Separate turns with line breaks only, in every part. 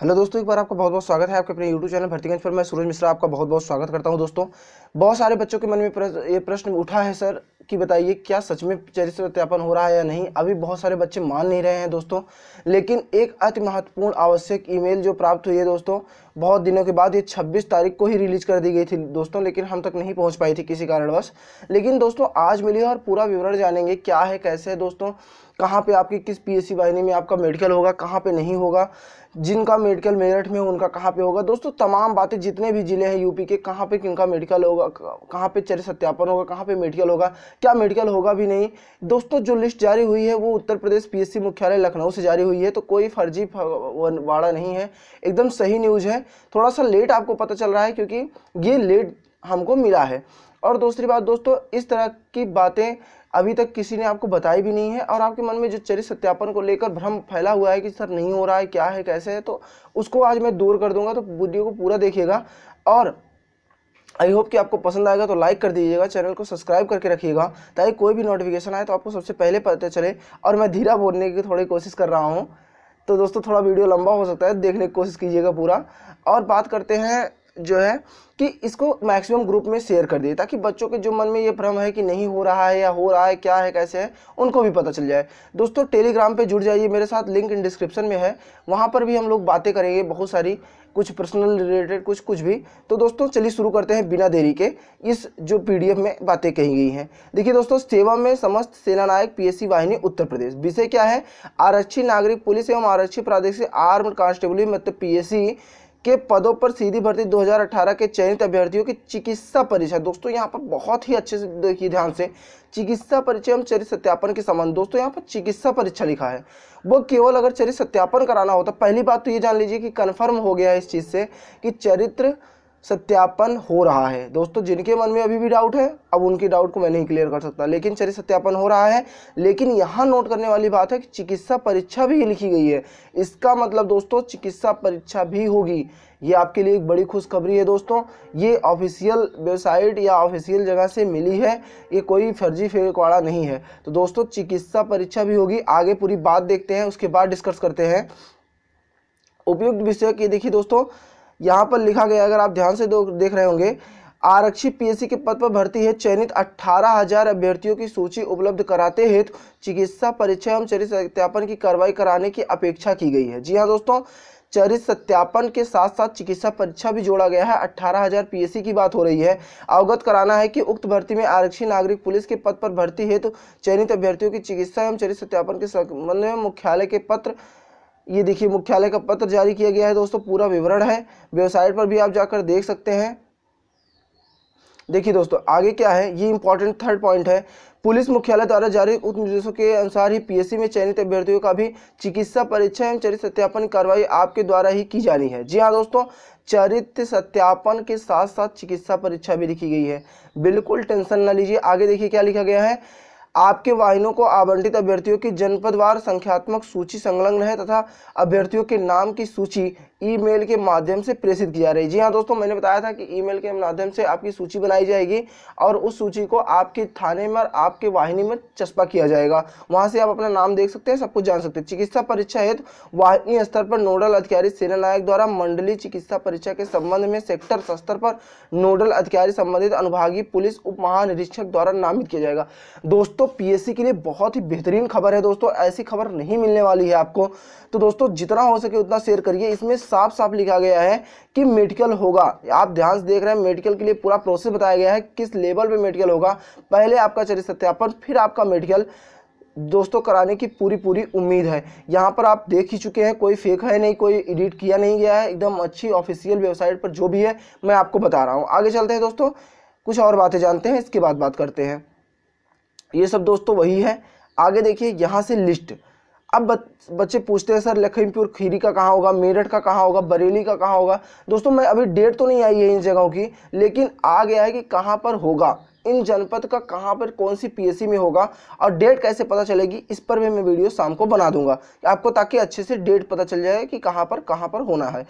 hello दोस्तों एक बार आपका बहुत बहुत स्वागत है आपके अपने यूट्यूब चैनल भर्तीगंज पर मैं सूरज मिश्रा आपका बहुत बहुत स्वागत करता हूं दोस्तों बहुत सारे बच्चों के मन में ये प्रश्न उठा है सर कि बताइए क्या सच में चरित्र सत्यापन हो रहा है या नहीं अभी बहुत सारे बच्चे मान नहीं रहे हैं दोस्तों लेकिन एक अति महत्वपूर्ण आवश्यक ईमेल जो प्राप्त हुई है दोस्तों बहुत दिनों के बाद ये 26 तारीख को ही रिलीज कर दी गई थी दोस्तों लेकिन हम तक नहीं पहुंच पाई थी किसी कारणवश लेकिन दोस्तों आज मिली और पूरा विवरण जानेंगे क्या है कैसे है दोस्तों कहाँ पे आपकी किस पीएससी वाहिनी में आपका मेडिकल होगा कहाँ पे नहीं होगा जिनका मेडिकल मेरठ में उनका कहाँ पे होगा दोस्तों तमाम बातें जितने भी ज़िले हैं यूपी के कहाँ पे किनका मेडिकल होगा कहाँ पे चर सत्यापन होगा कहाँ पे मेडिकल होगा क्या मेडिकल होगा भी नहीं दोस्तों जो लिस्ट जारी हुई है वो उत्तर प्रदेश पीएससी मुख्यालय लखनऊ से जारी हुई है तो कोई फर्जी वाड़ा नहीं है एकदम सही न्यूज़ है थोड़ा सा लेट आपको पता चल रहा है क्योंकि ये लेट हमको मिला है और दूसरी बात दोस्तों इस तरह की बातें अभी तक किसी ने आपको बताया भी नहीं है और आपके मन में जो चरित्र सत्यापन को लेकर भ्रम फैला हुआ है कि सर नहीं हो रहा है क्या है कैसे है तो उसको आज मैं दूर कर दूंगा तो वीडियो को पूरा देखिएगा और आई होप कि आपको पसंद आएगा तो लाइक कर दीजिएगा चैनल को सब्सक्राइब करके रखिएगा ताकि कोई भी नोटिफिकेशन आए तो आपको सबसे पहले पता चले और मैं धीरा बोलने की थोड़ी कोशिश कर रहा हूँ तो दोस्तों थोड़ा वीडियो लंबा हो सकता है देखने की कोशिश कीजिएगा पूरा और बात करते हैं जो है कि इसको मैक्सिमम ग्रुप में शेयर कर दिए ताकि बच्चों के जो मन में ये भ्रम है कि नहीं हो रहा है या हो रहा है क्या है कैसे है उनको भी पता चल जाए दोस्तों टेलीग्राम पे जुड़ जाइए मेरे साथ लिंक इन डिस्क्रिप्शन में है वहाँ पर भी हम लोग बातें करेंगे बहुत सारी कुछ पर्सनल रिलेटेड कुछ कुछ भी तो दोस्तों चलिए शुरू करते हैं बिना देरी के इस जो पी में बातें कही गई हैं देखिए दोस्तों सेवा में समस्त सेनानायक पीएससी वाहिनी उत्तर प्रदेश विषय क्या है आरक्षी नागरिक पुलिस एवं आरक्षी प्रादेशिक आर्म कांस्टेबल मतलब पी के पदों पर सीधी भर्ती 2018 के चयनित अभ्यर्थियों की चिकित्सा परीक्षा दोस्तों यहाँ पर बहुत ही अच्छे से देखिए ध्यान से चिकित्सा परीक्षा एवं चरित्र सत्यापन के संबंध दोस्तों यहाँ पर चिकित्सा परीक्षा लिखा है वो केवल अगर चरित्र सत्यापन कराना होता तो पहली बात तो ये जान लीजिए कि कन्फर्म हो गया है इस चीज़ से कि चरित्र सत्यापन हो रहा है दोस्तों जिनके मन में अभी भी डाउट है अब उनकी डाउट को मैं नहीं क्लियर कर सकता लेकिन शरीर सत्यापन हो रहा है लेकिन यहाँ नोट करने वाली बात है कि चिकित्सा परीक्षा भी लिखी गई है इसका मतलब दोस्तों चिकित्सा परीक्षा भी होगी ये आपके लिए एक बड़ी खुशखबरी है दोस्तों ये ऑफिशियल वेबसाइट या ऑफिशियल जगह से मिली है ये कोई फर्जी फेकवाड़ा नहीं है तो दोस्तों चिकित्सा परीक्षा भी होगी आगे पूरी बात देखते हैं उसके बाद डिस्कस करते हैं उपयुक्त विषय की देखिए दोस्तों यहाँ पर लिखा गया अगर आप ध्यान से देख रहे होंगे आरक्षी पीएससी के पद पर भर्ती है चयनित अट्ठारह हजार अभ्यर्थियों की सूची उपलब्ध कराते हेतु चिकित्सा परीक्षा एवं चरित सत्यापन की कार्रवाई कराने की अपेक्षा की गई है जी हाँ दोस्तों चरित सत्यापन के साथ साथ चिकित्सा परीक्षा भी जोड़ा गया है अट्ठारह हजार पीएससी की बात हो रही है अवगत कराना है कि उक्त भर्ती में आरक्षी नागरिक पुलिस के पद पर भर्ती हेतु चयनित अभ्यर्थियों की चिकित्सा एवं चरित सत्यापन के संबंध में मुख्यालय के पत्र ये देखिए मुख्यालय का पत्र जारी किया गया है दोस्तों पूरा विवरण है वेबसाइट पर भी आप जाकर देख सकते हैं देखिए दोस्तों आगे क्या है ये इंपॉर्टेंट थर्ड पॉइंट है पुलिस मुख्यालय द्वारा जारी उप निर्देशों के अनुसार ही पीएससी में चयनित अभ्यर्थियों का भी चिकित्सा परीक्षा एवं चरित्र सत्यापन कार्रवाई आपके द्वारा ही की जानी है जी हाँ दोस्तों चरित्र सत्यापन के साथ साथ चिकित्सा परीक्षा भी लिखी गई है बिल्कुल टेंशन ना लीजिए आगे देखिए क्या लिखा गया है आपके वाहनों को आवंटित अभ्यर्थियों की जनपदवार संख्यात्मक सूची संलग्न है तथा अभ्यर्थियों के नाम की सूची ईमेल के माध्यम से प्रेषित की जा रही है जी हाँ दोस्तों मैंने बताया था कि ईमेल के माध्यम से आपकी सूची बनाई जाएगी और उस सूची को आपके थाने में और आपके वाहिनी में चस्पा किया जाएगा वहां से आप अपना नाम देख सकते हैं सब कुछ जान सकते हैं चिकित्सा परीक्षा हेतु वाहिनी स्तर पर नोडल अधिकारी सेना नायक द्वारा मंडली चिकित्सा परीक्षा के संबंध में सेक्टर स्तर पर नोडल अधिकारी संबंधित अनुभागीय पुलिस उप महानिरीक्षक द्वारा नामित किया जाएगा दोस्तों पीएससी के लिए बहुत ही बेहतरीन खबर है दोस्तों ऐसी खबर नहीं मिलने वाली है आपको तो दोस्तों जितना हो सके उतना शेयर करिए इसमें साफ साफ लिखा गया है कि मेडिकल होगा आप ध्यान से देख रहे हैं मेडिकल के लिए पूरा प्रोसेस बताया गया है किस लेवल पे मेडिकल होगा पहले आपका चरित्र सत्यापन फिर आपका मेडिकल दोस्तों कराने की पूरी पूरी उम्मीद है यहाँ पर आप देख ही चुके हैं कोई फेक है नहीं कोई एडिट किया नहीं गया है एकदम अच्छी ऑफिशियल वेबसाइट पर जो भी है मैं आपको बता रहा हूँ आगे चलते हैं दोस्तों कुछ और बातें जानते हैं इसके बाद बात करते हैं ये सब दोस्तों वही है आगे देखिए यहाँ से लिस्ट अब बच्चे पूछते हैं सर लखीमपुर खीरी का कहाँ होगा मेरठ का कहाँ होगा बरेली का कहाँ होगा दोस्तों मैं अभी डेट तो नहीं आई है इन जगहों की लेकिन आ गया है कि कहाँ पर होगा इन जनपद का कहाँ पर कौन सी पीएससी में होगा और डेट कैसे पता चलेगी इस पर भी मैं वीडियो शाम को बना दूंगा आपको ताकि अच्छे से डेट पता चल जाए कि कहाँ पर कहाँ पर होना है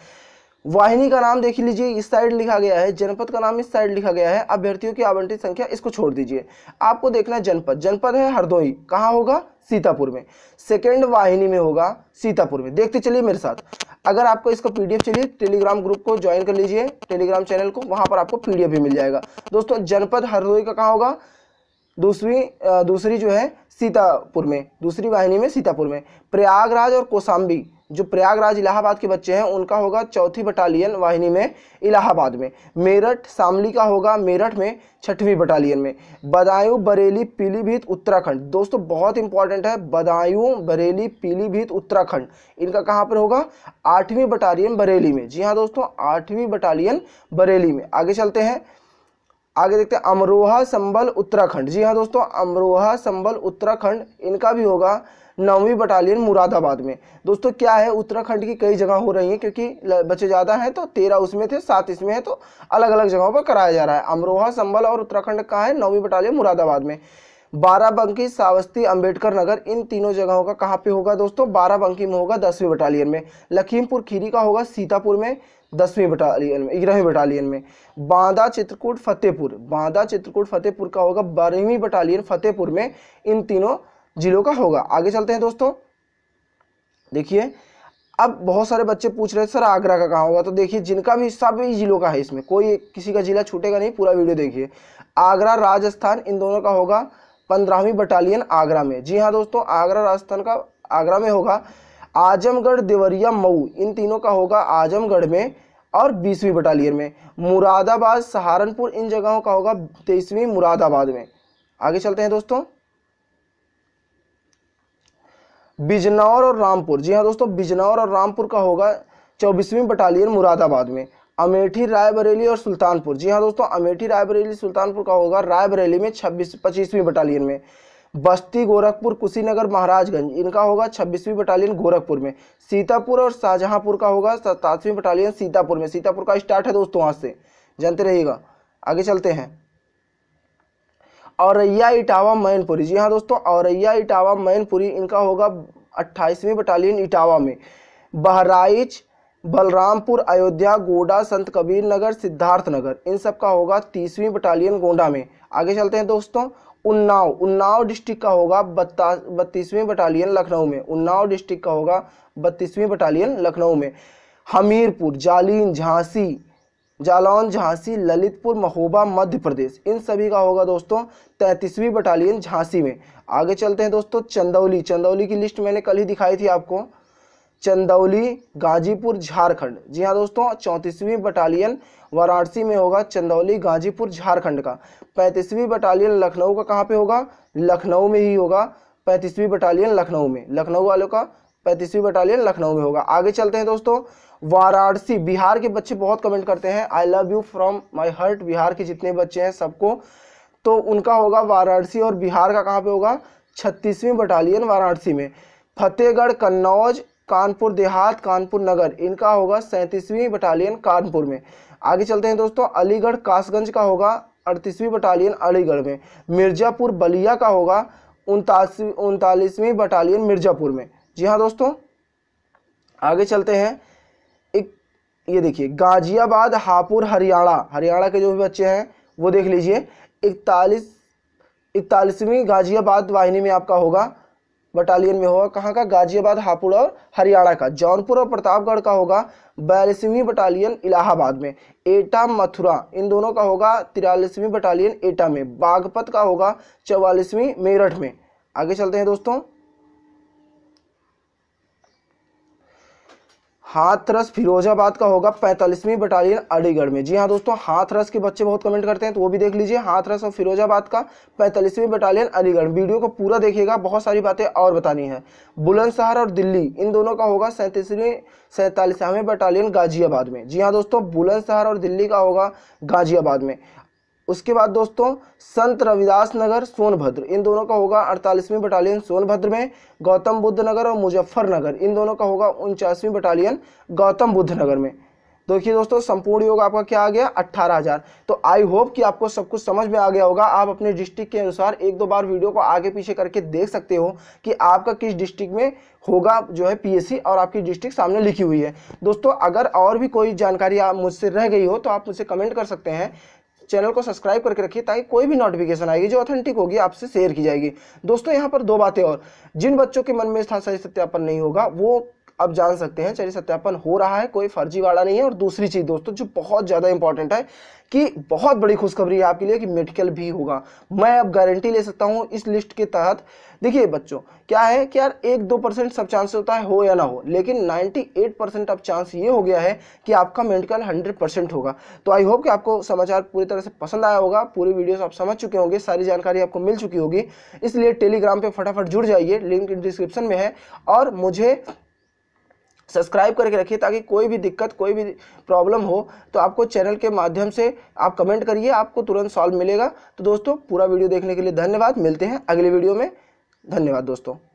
वाहिनी का नाम देख लीजिए इस साइड लिखा गया है जनपद का नाम इस साइड लिखा गया है अभ्यर्थियों की आवंटित संख्या इसको छोड़ दीजिए आपको देखना है जनपद जनपद है हरदोई कहाँ होगा सीतापुर में सेकेंड वाहिनी में होगा सीतापुर में देखते चलिए मेरे साथ अगर आपको इसका पीडीएफ चाहिए टेलीग्राम ग्रुप को ज्वाइन कर लीजिए टेलीग्राम चैनल को वहां पर आपको पीडीएफ भी मिल जाएगा दोस्तों जनपद हरदोई का कहाँ होगा दूसरी दूसरी जो है सीतापुर में दूसरी वाहिनी में सीतापुर में प्रयागराज और कोसाम्बी जो प्रयागराज इलाहाबाद के बच्चे हैं उनका होगा चौथी बटालियन वाहिनी में इलाहाबाद में मेरठ शामली का होगा मेरठ में छठवीं बटालियन में बदायूं बरेली पीलीभीत उत्तराखंड दोस्तों बहुत इंपॉर्टेंट है बदायूं बरेली पीलीभीत उत्तराखंड इनका कहाँ पर होगा आठवीं बटालियन बरेली में जी हाँ दोस्तों आठवीं बटालियन बरेली में आगे चलते हैं आगे देखते हैं अमरोहा संबल उत्तराखंड जी हाँ दोस्तों अमरोहा संबल उत्तराखंड इनका भी होगा नौवीं बटालियन मुरादाबाद में दोस्तों क्या है उत्तराखंड की कई जगह हो रही है क्योंकि बच्चे ज़्यादा हैं तो तेरह उसमें थे सात इसमें है तो अलग अलग जगहों पर कराया जा रहा है अमरोहा संभल और उत्तराखंड का है नौवीं बटालियन मुरादाबाद में बाराबंकी सावस्ती अंबेडकर नगर इन तीनों जगहों का कहाँ पे होगा दोस्तों बाराबंकी में होगा दसवीं बटालियन में लखीमपुर खीरी का होगा सीतापुर में दसवीं बटालियन में ग्यारहवीं बटालियन में बांदा चित्रकूट फतेहपुर बांदा चित्रकूट फतेहपुर का होगा बारहवीं बटालियन फतेहपुर में इन तीनों जिलों का होगा आगे चलते हैं दोस्तों देखिए अब बहुत सारे बच्चे पूछ रहे सर आगरा का कहाँ होगा तो देखिए जिनका भी सभी जिलों का है इसमें कोई किसी का जिला छूटेगा नहीं पूरा वीडियो देखिए आगरा राजस्थान इन दोनों का होगा पंद्रहवीं बटालियन आगरा में जी हाँ दोस्तों आगरा राजस्थान का आगरा में होगा आजमगढ़ देवरिया मऊ इन तीनों का होगा आजमगढ़ में और बीसवीं बटालियन में मुरादाबाद सहारनपुर इन जगहों का होगा तेईसवीं मुरादाबाद में आगे चलते हैं दोस्तों बिजनौर और रामपुर जी हाँ दोस्तों बिजनौर और रामपुर का होगा चौबीसवीं बटालियन मुरादाबाद में अमेठी रायबरेली और सुल्तानपुर जी हाँ दोस्तों अमेठी रायबरेली सुल्तानपुर का होगा रायबरेली में छब्बीस पच्चीसवीं बटालियन में बस्ती गोरखपुर कुशीनगर महाराजगंज इनका होगा छब्बीसवीं बटालियन गोरखपुर में सीतापुर और शाहजहांपुर का होगा सतासवीं बटालियन सीतापुर में सीतापुर का स्टार्ट है दोस्तों वहाँ से जानते रहिएगा आगे चलते हैं औरैया इटावा मैनपुरी जी हाँ दोस्तों औरैया इटावा मैनपुरी इनका होगा अट्ठाईसवीं बटालियन इटावा में बहराइच बलरामपुर अयोध्या गोडा संत कबीर नगर सिद्धार्थ नगर इन सब का होगा तीसवीं बटालियन गोंडा में आगे चलते हैं दोस्तों उन्नाव उन्नाव डिस्ट्रिक्ट का होगा बत्तीसवीं बटालियन लखनऊ में उन्नाव डिस्ट्रिक्ट का होगा बत्तीसवीं बटालियन लखनऊ में हमीरपुर जालीन झांसी जालौन झांसी ललितपुर महोबा मध्य प्रदेश इन सभी का होगा दोस्तों तैंतीसवीं बटालियन झांसी में आगे चलते हैं दोस्तों चंदौली चंदौली की लिस्ट मैंने कल ही दिखाई थी आपको चंदौली गाजीपुर झारखंड जी हाँ दोस्तों चौंतीसवीं बटालियन वाराणसी में होगा चंदौली गाजीपुर झारखंड का पैंतीसवीं बटालियन लखनऊ का कहाँ पे होगा लखनऊ में ही होगा पैंतीसवीं बटालियन लखनऊ में लखनऊ वालों का पैंतीसवीं बटालियन लखनऊ में होगा आगे चलते हैं दोस्तों वाराणसी बिहार के बच्चे बहुत कमेंट करते हैं I love you from my heart Bihar के जितने बच्चे हैं सबको तो उनका होगा वाराणसी और बिहार का कहाँ पे होगा छत्तीसवीं बटालियन वाराणसी में फतेहगढ़ कन्नौज कानपुर देहात कानपुर नगर इनका होगा सैंतीसवीं बटालियन कानपुर में आगे चलते हैं दोस्तों अलीगढ़ कासगंज का होगा अड़तीसवीं बटालियन अलीगढ़ में मिर्ज़ापुर बलिया का होगा उनतालीसवीं उनतालीसवीं बटालियन मिर्ज़ापुर में जी हाँ दोस्तों आगे चलते हैं ये देखिए गाजियाबाद हापुड़ हरियाणा हरियाणा के जो भी बच्चे हैं वो देख लीजिए इकतालीस इकतालीसवीं गाजियाबाद वाहिनी में आपका होगा बटालियन में होगा कहाँ का गाजियाबाद हापुड़ और हरियाणा का जौनपुर और प्रतापगढ़ का होगा बयालीसवीं बटालियन इलाहाबाद में एटा मथुरा इन दोनों का होगा तिरालीसवीं बटालियन एटा में बागपत का होगा चौवालीसवीं मेरठ में आगे चलते हैं दोस्तों हाथरस फिरोजाबाद का होगा पैंतालीसवीं बटालियन अलीगढ़ में जी हाँ दोस्तों हाथरस के बच्चे बहुत कमेंट करते हैं तो वो भी देख लीजिए हाथरस और फिरोजाबाद का पैंतालीसवीं बटालियन अलीगढ़ वीडियो को पूरा देखिएगा बहुत सारी बातें और बतानी है बुलंदशहर और दिल्ली इन दोनों का होगा सैंतीसवीं सैंतालीसवें बटालियन गाजियाबाद में जी हाँ दोस्तों बुलंदशहर और दिल्ली का होगा गाजियाबाद में उसके बाद दोस्तों संत रविदास नगर सोनभद्र इन दोनों का होगा अड़तालीसवीं बटालियन सोनभद्र में गौतम बुद्ध नगर और मुजफ्फरनगर इन दोनों का होगा उनचासवीं बटालियन गौतम बुद्ध नगर में देखिए दोस्तों संपूर्ण योग आपका क्या आ गया अट्ठारह हज़ार तो आई होप कि आपको सब कुछ समझ में आ गया होगा आप अपने डिस्ट्रिक्ट के अनुसार एक दो बार वीडियो को आगे पीछे करके देख सकते हो कि आपका किस डिस्ट्रिक्ट में होगा जो है पीएससी और आपकी डिस्ट्रिक्ट सामने लिखी हुई है दोस्तों अगर और भी कोई जानकारी आप मुझसे रह गई हो तो आप मुझसे कमेंट कर सकते हैं चैनल को सब्सक्राइब करके रखिए ताकि कोई भी नोटिफिकेशन आएगी जो ऑथेंटिक होगी आपसे शेयर की जाएगी दोस्तों यहाँ पर दो बातें और जिन बच्चों के मन में था सही सत्यापन नहीं होगा वो अब जान सकते हैं चलिए सत्यापन हो रहा है कोई फर्जीवाड़ा नहीं है और दूसरी चीज़ दोस्तों जो बहुत ज़्यादा इंपॉर्टेंट है कि बहुत बड़ी खुशखबरी है आपके लिए कि मेडिकल भी होगा मैं अब गारंटी ले सकता हूँ इस लिस्ट के तहत देखिए बच्चों क्या है कि यार एक दो परसेंट सब चांस होता है हो या ना हो लेकिन 98 परसेंट अब चांस ये हो गया है कि आपका मेडिकल 100 परसेंट होगा तो आई होप कि आपको समाचार पूरी तरह से पसंद आया होगा पूरी वीडियोस आप समझ चुके होंगे सारी जानकारी आपको मिल चुकी होगी इसलिए टेलीग्राम पर फटाफट जुड़ जाइए लिंक डिस्क्रिप्शन में है और मुझे सब्सक्राइब करके रखिए ताकि कोई भी दिक्कत कोई भी प्रॉब्लम हो तो आपको चैनल के माध्यम से आप कमेंट करिए आपको तुरंत सॉल्व मिलेगा तो दोस्तों पूरा वीडियो देखने के लिए धन्यवाद मिलते हैं अगले वीडियो में धन्यवाद दोस्तों